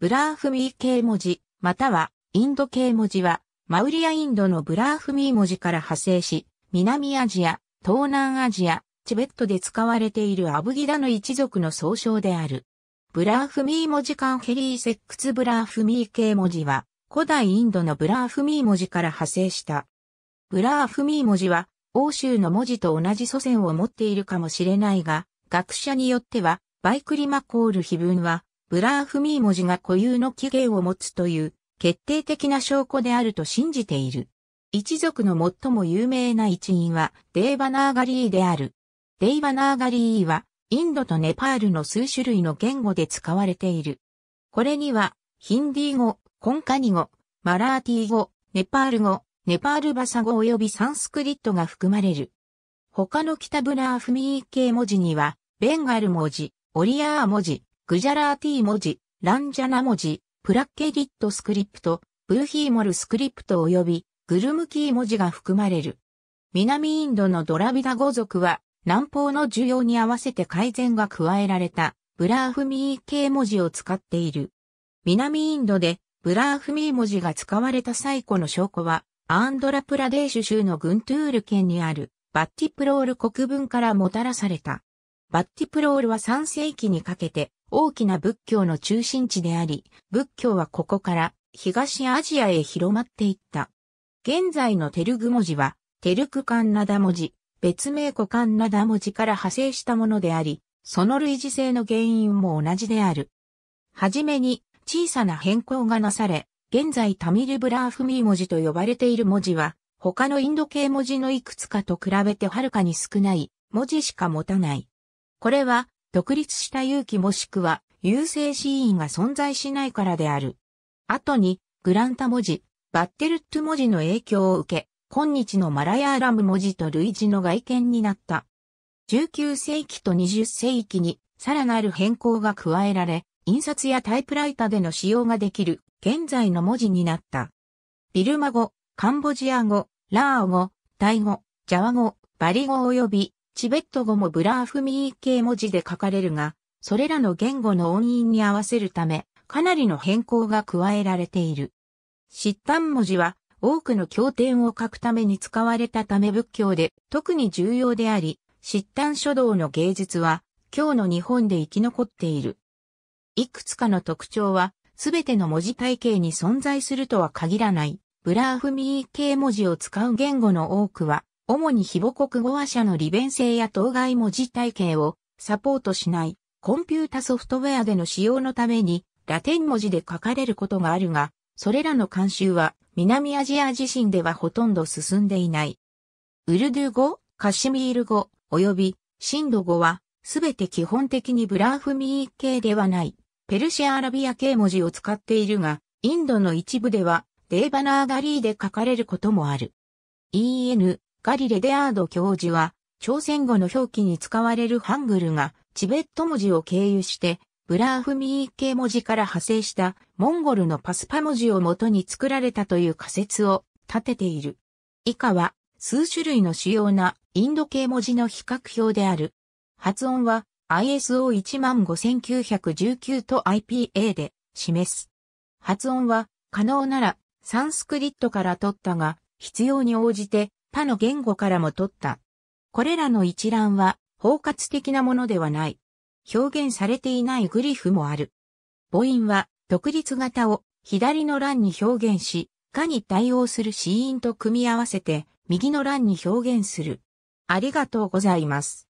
ブラーフミー系文字、またはインド系文字は、マウリアインドのブラーフミー文字から派生し、南アジア、東南アジア、チベットで使われているアブギダの一族の総称である。ブラーフミー文字間ヘリーセックスブラーフミー系文字は、古代インドのブラーフミー文字から派生した。ブラーフミー文字は、欧州の文字と同じ祖先を持っているかもしれないが、学者によっては、バイクリマコール碑文は、ブラーフミー文字が固有の起源を持つという決定的な証拠であると信じている。一族の最も有名な一員はデイバナーガリーである。デイバナーガリーはインドとネパールの数種類の言語で使われている。これにはヒンディー語、コンカニ語、マラーティー語、ネパール語、ネパールバサ語及びサンスクリットが含まれる。他の北ブラーフミー系文字には、ベンガル文字、オリアー文字、グジャラーティ文字、ランジャナ文字、プラッケリットスクリプト、ブーヒーモルスクリプト及びグルムキー文字が含まれる。南インドのドラビダ語族は南方の需要に合わせて改善が加えられたブラーフミー系文字を使っている。南インドでブラーフミー文字が使われた最古の証拠はアンドラプラデーシュ州のグントゥール県にあるバッティプロール国分からもたらされた。バッティプロールは3世紀にかけて大きな仏教の中心地であり、仏教はここから東アジアへ広まっていった。現在のテルグ文字は、テルクカンナダ文字、別名古カンナダ文字から派生したものであり、その類似性の原因も同じである。はじめに小さな変更がなされ、現在タミルブラーフミー文字と呼ばれている文字は、他のインド系文字のいくつかと比べてはるかに少ない文字しか持たない。これは、独立した勇気もしくは、優勢ー因が存在しないからである。後に、グランタ文字、バッテルット文字の影響を受け、今日のマラヤーラム文字と類似の外見になった。19世紀と20世紀に、さらなる変更が加えられ、印刷やタイプライターでの使用ができる、現在の文字になった。ビルマ語、カンボジア語、ラー語、タイ語、ジャワ語、バリ語及びチベット語もブラーフミー系文字で書かれるが、それらの言語の音韻に合わせるため、かなりの変更が加えられている。疾端文字は多くの経典を書くために使われたため仏教で特に重要であり、疾端書道の芸術は今日の日本で生き残っている。いくつかの特徴はすべての文字体系に存在するとは限らない。ブラーフミー系文字を使う言語の多くは主に非母国語話者の利便性や当該文字体系をサポートしないコンピュータソフトウェアでの使用のためにラテン文字で書かれることがあるが、それらの慣習は南アジア自身ではほとんど進んでいない。ウルドゥ語、カシミール語、及びシンド語はすべて基本的にブラーフミー系ではない、ペルシア・アラビア系文字を使っているが、インドの一部では、デーバナーガリーで書かれることもある。en, ガリ・レデアード教授は、朝鮮語の表記に使われるハングルが、チベット文字を経由して、ブラーフミー系文字から派生したモンゴルのパスパ文字を元に作られたという仮説を立てている。以下は数種類の主要なインド系文字の比較表である。発音は ISO15919 と IPA で示す。発音は可能ならサンスクリットから取ったが必要に応じて他の言語からも取った。これらの一覧は包括的なものではない。表現されていないグリフもある。母音は独立型を左の欄に表現し、かに対応する子音と組み合わせて右の欄に表現する。ありがとうございます。